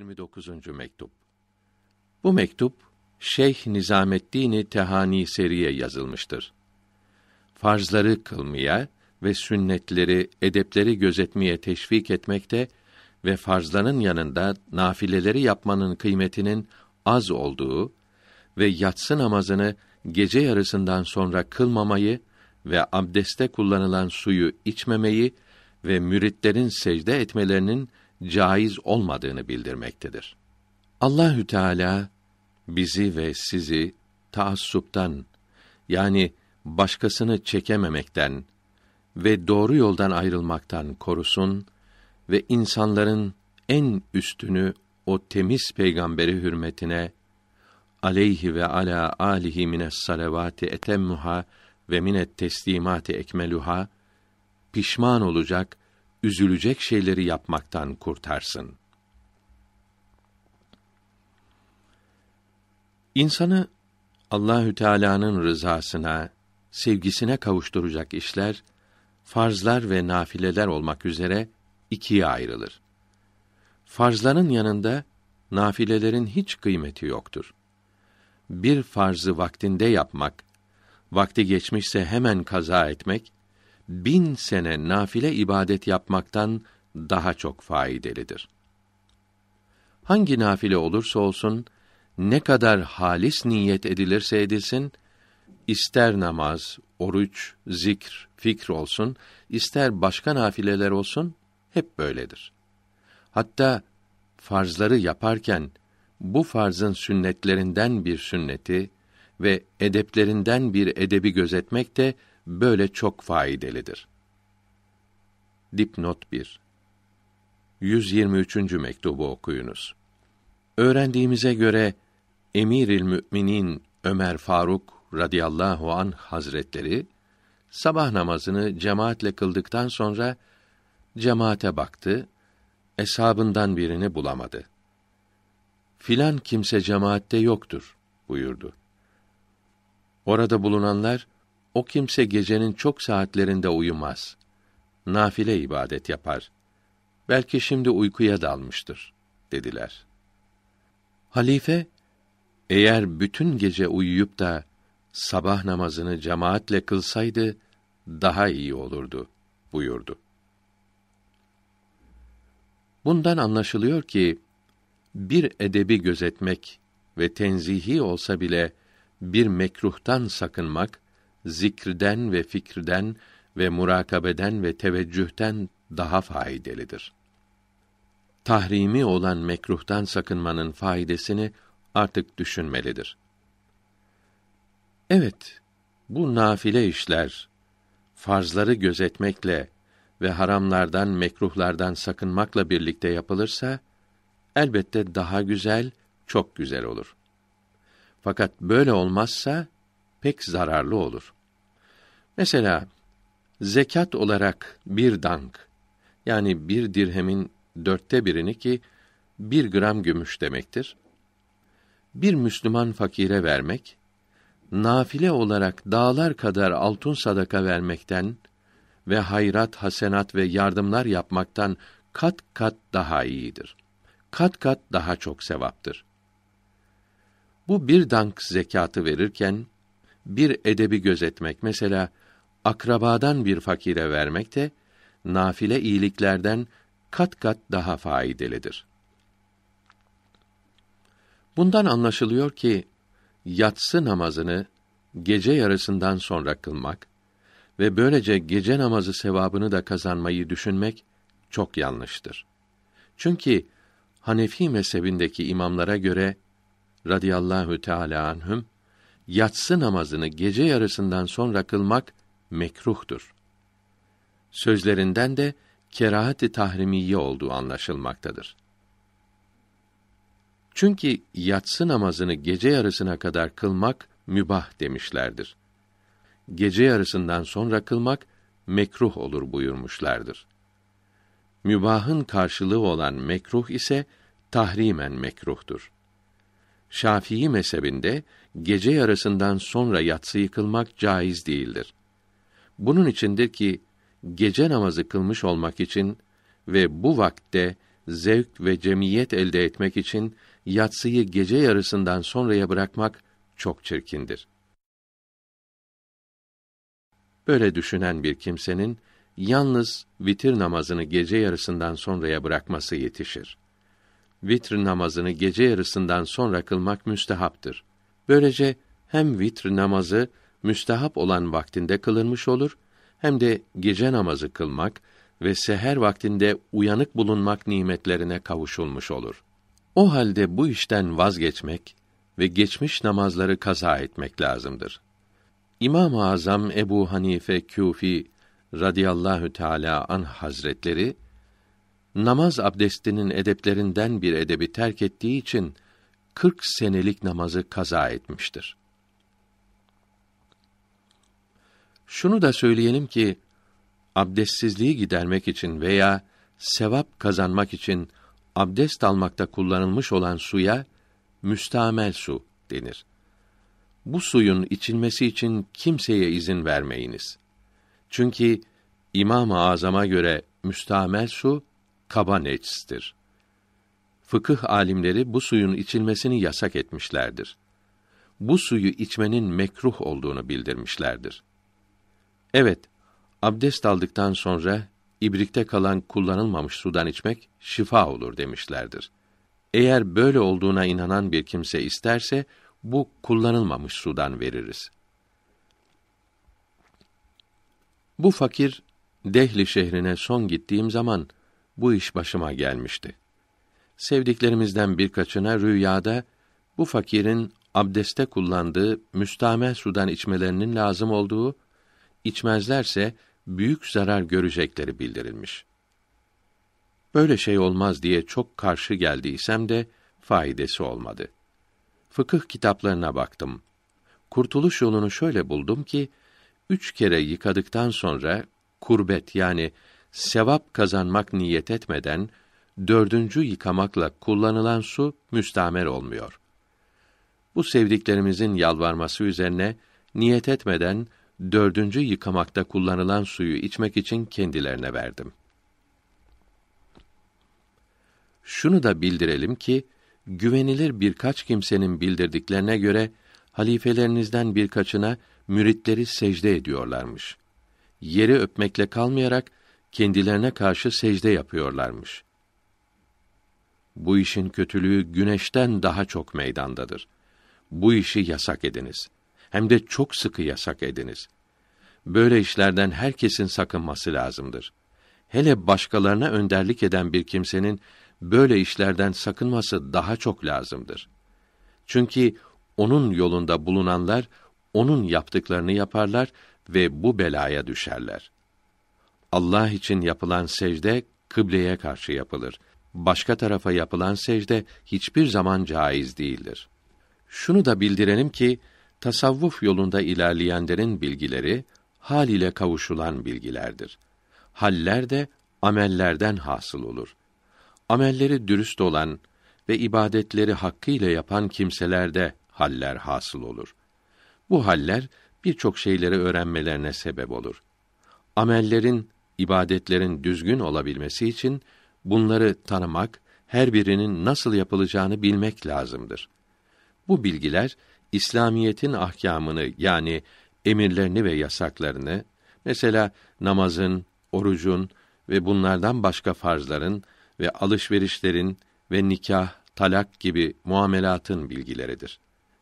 29. mektup. Bu mektup Şeyh Nizameddin Tehani Seri'ye yazılmıştır. Farzları kılmaya ve sünnetleri, edepleri gözetmeye teşvik etmekte ve farzların yanında nafileleri yapmanın kıymetinin az olduğu ve yatsı namazını gece yarısından sonra kılmamayı ve abdeste kullanılan suyu içmemeyi ve müritlerin secde etmelerinin caiz olmadığını bildirmektedir. Allahü Teala bizi ve sizi taassuptan yani başkasını çekememekten ve doğru yoldan ayrılmaktan korusun ve insanların en üstünü o temiz peygamberi hürmetine aleyhi ve ala alihi mine salavati etemmuha ve minet teslimati ekmeluha pişman olacak üzülecek şeyleri yapmaktan kurtarsın. İnsanı Allahü Teala'nın rızasına, sevgisine kavuşturacak işler farzlar ve nafileler olmak üzere ikiye ayrılır. Farzların yanında nafilelerin hiç kıymeti yoktur. Bir farzı vaktinde yapmak, vakti geçmişse hemen kaza etmek bin sene nafile ibadet yapmaktan daha çok faydalıdır. Hangi nafile olursa olsun, ne kadar halis niyet edilirse edilsin, ister namaz, oruç, zikr, fikr olsun, ister başka nafileler olsun, hep böyledir. Hatta farzları yaparken bu farzın sünnetlerinden bir sünneti ve edeplerinden bir edebi gözetmek de böyle çok faydalıdır. Dipnot 1 123. mektubu okuyunuz. Öğrendiğimize göre Emirül Müminin Ömer Faruk radıyallahu an hazretleri sabah namazını cemaatle kıldıktan sonra cemaate baktı. Eshabından birini bulamadı. Filan kimse cemaatte yoktur buyurdu. Orada bulunanlar o kimse gecenin çok saatlerinde uyumaz. Nafile ibadet yapar. Belki şimdi uykuya dalmıştır, dediler. Halife, eğer bütün gece uyuyup da sabah namazını cemaatle kılsaydı daha iyi olurdu buyurdu. Bundan anlaşılıyor ki bir edebi gözetmek ve tenzihi olsa bile bir mekruhtan sakınmak zikrden ve fikrden ve murakabeden ve teveccühten daha faydalıdır. Tahrimi olan mekruhtan sakınmanın faydasını artık düşünmelidir. Evet, bu nafile işler farzları gözetmekle ve haramlardan, mekruhlardan sakınmakla birlikte yapılırsa elbette daha güzel, çok güzel olur. Fakat böyle olmazsa pek zararlı olur. Mesela zekat olarak bir dank yani bir dirhemin dörtte birini ki bir gram gümüş demektir. Bir Müslüman fakire vermek, nafile olarak dağlar kadar altın sadaka vermekten ve hayrat, hasenat ve yardımlar yapmaktan kat kat daha iyidir. Kat kat daha çok sevaptır. Bu bir dank zekatı verirken, bir edebi gözetmek mesela akrabadan bir fakire vermek de nafile iyiliklerden kat kat daha faydalıdır. Bundan anlaşılıyor ki yatsı namazını gece yarısından sonra kılmak ve böylece gece namazı sevabını da kazanmayı düşünmek çok yanlıştır. Çünkü Hanefi mezhebindeki imamlara göre radıyallahu teala anhüm yatsı namazını gece yarısından sonra kılmak mekruhtur. Sözlerinden de kerahati tahrimiye olduğu anlaşılmaktadır. Çünkü yatsı namazını gece yarısına kadar kılmak mübah demişlerdir. Gece yarısından sonra kılmak mekruh olur buyurmuşlardır. Mübahın karşılığı olan mekruh ise tahrimen mekruhtur. Şafii mezhebinde gece yarısından sonra yatsıyı kılmak caiz değildir. Bunun içindir ki gece namazı kılmış olmak için ve bu vakte zevk ve cemiyet elde etmek için yatsıyı gece yarısından sonraya bırakmak çok çirkindir. Böyle düşünen bir kimsenin yalnız vitir namazını gece yarısından sonraya bırakması yetişir vitr namazını gece yarısından sonra kılmak müstehaptır. Böylece hem vitr namazı müstehap olan vaktinde kılınmış olur hem de gece namazı kılmak ve seher vaktinde uyanık bulunmak nimetlerine kavuşulmuş olur. O halde bu işten vazgeçmek ve geçmiş namazları kaza etmek lazımdır. İmam-ı Azam Ebu Hanife Küfi radıyallahu teala an hazretleri namaz abdestinin edeplerinden bir edebi terk ettiği için 40 senelik namazı kaza etmiştir. Şunu da söyleyelim ki abdestsizliği gidermek için veya sevap kazanmak için abdest almakta kullanılmış olan suya müstamel su denir. Bu suyun içilmesi için kimseye izin vermeyiniz. Çünkü İmam-ı Azam'a göre müstamel su kaba neçstir. Fıkıh alimleri bu suyun içilmesini yasak etmişlerdir. Bu suyu içmenin mekruh olduğunu bildirmişlerdir. Evet, abdest aldıktan sonra ibrikte kalan kullanılmamış sudan içmek şifa olur demişlerdir. Eğer böyle olduğuna inanan bir kimse isterse bu kullanılmamış sudan veririz. Bu fakir Dehli şehrine son gittiğim zaman bu iş başıma gelmişti. Sevdiklerimizden birkaçına rüyada bu fakirin abdeste kullandığı müstame sudan içmelerinin lazım olduğu, içmezlerse büyük zarar görecekleri bildirilmiş. Böyle şey olmaz diye çok karşı geldiysem de faydası olmadı. Fıkıh kitaplarına baktım. Kurtuluş yolunu şöyle buldum ki, üç kere yıkadıktan sonra kurbet yani sevap kazanmak niyet etmeden dördüncü yıkamakla kullanılan su müstamer olmuyor. Bu sevdiklerimizin yalvarması üzerine niyet etmeden dördüncü yıkamakta kullanılan suyu içmek için kendilerine verdim. Şunu da bildirelim ki güvenilir birkaç kimsenin bildirdiklerine göre halifelerinizden birkaçına müritleri secde ediyorlarmış. Yeri öpmekle kalmayarak kendilerine karşı secde yapıyorlarmış. Bu işin kötülüğü güneşten daha çok meydandadır. Bu işi yasak ediniz. Hem de çok sıkı yasak ediniz. Böyle işlerden herkesin sakınması lazımdır. Hele başkalarına önderlik eden bir kimsenin böyle işlerden sakınması daha çok lazımdır. Çünkü onun yolunda bulunanlar onun yaptıklarını yaparlar ve bu belaya düşerler. Allah için yapılan secde kıbleye karşı yapılır. Başka tarafa yapılan secde hiçbir zaman caiz değildir. Şunu da bildirelim ki tasavvuf yolunda ilerleyenlerin bilgileri hal ile kavuşulan bilgilerdir. Haller de amellerden hasıl olur. Amelleri dürüst olan ve ibadetleri hakkıyla yapan kimselerde haller hasıl olur. Bu haller birçok şeyleri öğrenmelerine sebep olur. Amellerin ibadetlerin düzgün olabilmesi için bunları tanımak, her birinin nasıl yapılacağını bilmek lazımdır. Bu bilgiler İslamiyetin ahkamını yani emirlerini ve yasaklarını mesela namazın, orucun ve bunlardan başka farzların ve alışverişlerin ve nikah, talak gibi muamelatın bilgileridir.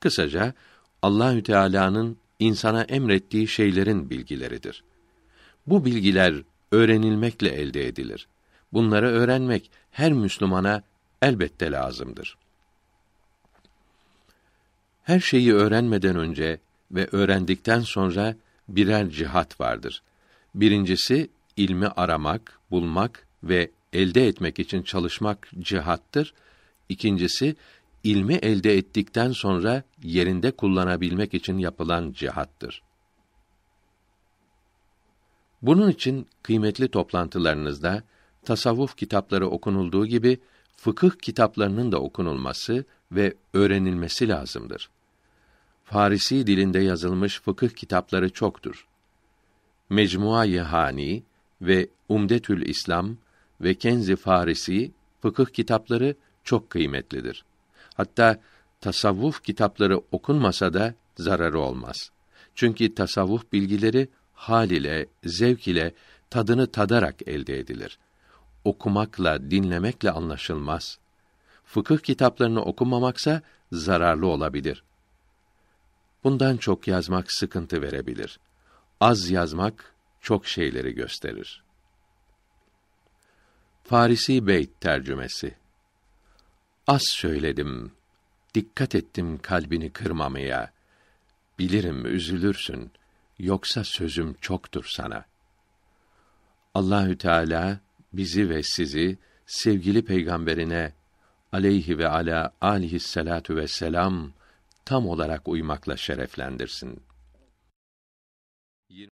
Kısaca Allahü Teala'nın insana emrettiği şeylerin bilgileridir. Bu bilgiler öğrenilmekle elde edilir. Bunları öğrenmek her Müslümana elbette lazımdır. Her şeyi öğrenmeden önce ve öğrendikten sonra birer cihat vardır. Birincisi ilmi aramak, bulmak ve elde etmek için çalışmak cihattır. İkincisi ilmi elde ettikten sonra yerinde kullanabilmek için yapılan cihattır. Bunun için kıymetli toplantılarınızda tasavvuf kitapları okunulduğu gibi fıkıh kitaplarının da okunulması ve öğrenilmesi lazımdır. Farisi dilinde yazılmış fıkıh kitapları çoktur. Mecmua-i Hani ve Umdetül İslam ve Kenzi Farisi fıkıh kitapları çok kıymetlidir. Hatta tasavvuf kitapları okunmasa da zararı olmaz. Çünkü tasavvuf bilgileri hal ile, zevk ile tadını tadarak elde edilir. Okumakla, dinlemekle anlaşılmaz. Fıkıh kitaplarını okumamaksa zararlı olabilir. Bundan çok yazmak sıkıntı verebilir. Az yazmak çok şeyleri gösterir. Farisi Beyt tercümesi Az söyledim, dikkat ettim kalbini kırmamaya. Bilirim üzülürsün.'' Yoksa sözüm çoktur sana. Allahü Teala bizi ve sizi sevgili peygamberine aleyhi ve ala alihi salatu ve selam tam olarak uymakla şereflendirsin.